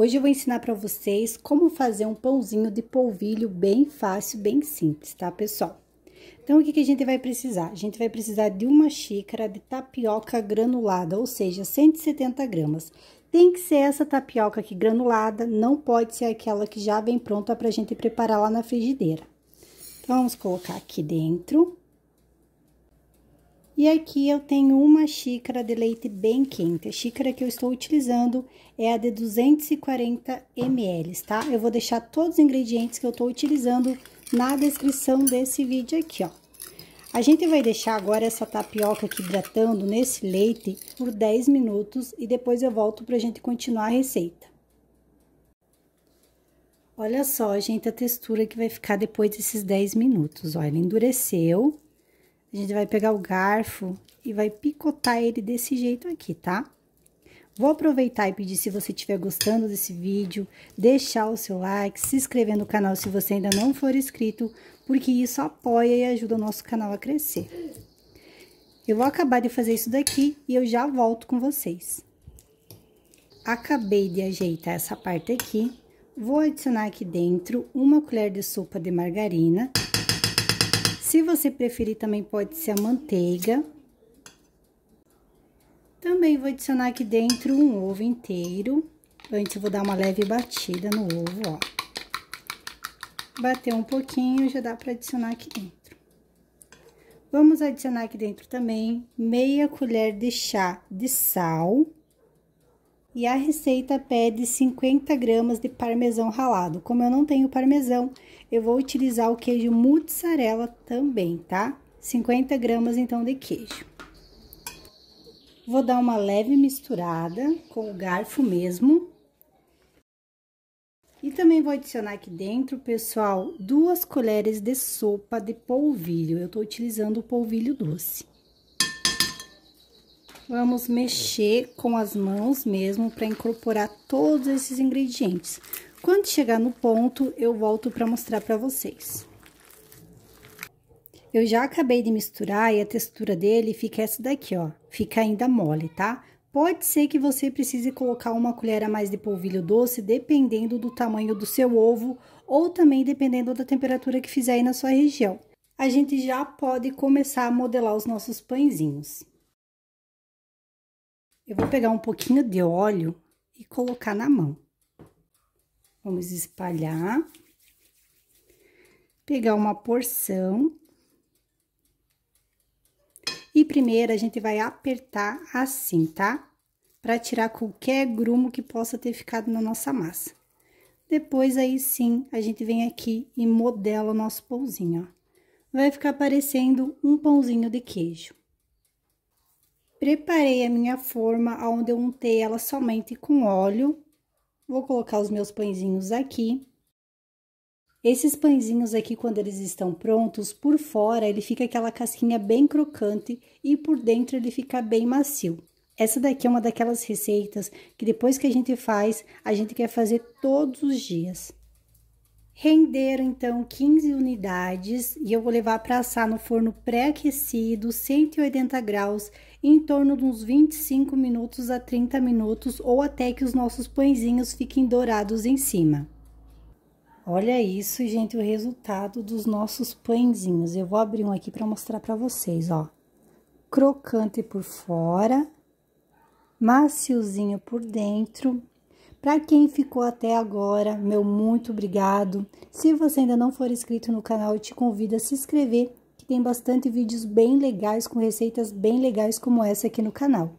Hoje eu vou ensinar para vocês como fazer um pãozinho de polvilho bem fácil, bem simples, tá, pessoal? Então, o que, que a gente vai precisar? A gente vai precisar de uma xícara de tapioca granulada, ou seja, 170 gramas. Tem que ser essa tapioca aqui granulada, não pode ser aquela que já vem pronta para a gente preparar lá na frigideira. Então, vamos colocar aqui dentro. E aqui eu tenho uma xícara de leite bem quente. A xícara que eu estou utilizando é a de 240 ml, tá? Eu vou deixar todos os ingredientes que eu estou utilizando na descrição desse vídeo aqui, ó. A gente vai deixar agora essa tapioca aqui hidratando nesse leite por 10 minutos e depois eu volto pra gente continuar a receita. Olha só, gente, a textura que vai ficar depois desses 10 minutos, olha, ela endureceu. A gente vai pegar o garfo e vai picotar ele desse jeito aqui, tá? Vou aproveitar e pedir se você estiver gostando desse vídeo, deixar o seu like, se inscrever no canal se você ainda não for inscrito, porque isso apoia e ajuda o nosso canal a crescer. Eu vou acabar de fazer isso daqui e eu já volto com vocês. Acabei de ajeitar essa parte aqui, vou adicionar aqui dentro uma colher de sopa de margarina se você preferir, também pode ser a manteiga. Também vou adicionar aqui dentro um ovo inteiro. Antes eu vou dar uma leve batida no ovo, ó. Bateu um pouquinho, já dá para adicionar aqui dentro. Vamos adicionar aqui dentro também meia colher de chá de sal e a receita pede 50 gramas de parmesão ralado. Como eu não tenho parmesão, eu vou utilizar o queijo mozzarella também, tá? 50 gramas então de queijo. Vou dar uma leve misturada com o garfo mesmo. E também vou adicionar aqui dentro, pessoal, duas colheres de sopa de polvilho. Eu tô utilizando o polvilho doce. Vamos mexer com as mãos mesmo para incorporar todos esses ingredientes. Quando chegar no ponto, eu volto para mostrar para vocês. Eu já acabei de misturar e a textura dele fica essa daqui, ó. Fica ainda mole, tá? Pode ser que você precise colocar uma colher a mais de polvilho doce, dependendo do tamanho do seu ovo ou também dependendo da temperatura que fizer aí na sua região. A gente já pode começar a modelar os nossos pãezinhos. Eu vou pegar um pouquinho de óleo e colocar na mão. Vamos espalhar. Pegar uma porção. E primeiro, a gente vai apertar assim, tá? Para tirar qualquer grumo que possa ter ficado na nossa massa. Depois, aí sim, a gente vem aqui e modela o nosso pãozinho, ó. Vai ficar parecendo um pãozinho de queijo. Preparei a minha forma, onde eu untei ela somente com óleo. Vou colocar os meus pãezinhos aqui. Esses pãezinhos aqui, quando eles estão prontos, por fora ele fica aquela casquinha bem crocante e por dentro ele fica bem macio. Essa daqui é uma daquelas receitas que depois que a gente faz, a gente quer fazer todos os dias. Renderam então 15 unidades e eu vou levar para assar no forno pré-aquecido, 180 graus, em torno de uns 25 minutos a 30 minutos ou até que os nossos pãezinhos fiquem dourados em cima. Olha isso, gente, o resultado dos nossos pãezinhos. Eu vou abrir um aqui para mostrar para vocês, ó. Crocante por fora, maciozinho por dentro para quem ficou até agora, meu muito obrigado. Se você ainda não for inscrito no canal, eu te convido a se inscrever, que tem bastante vídeos bem legais com receitas bem legais como essa aqui no canal.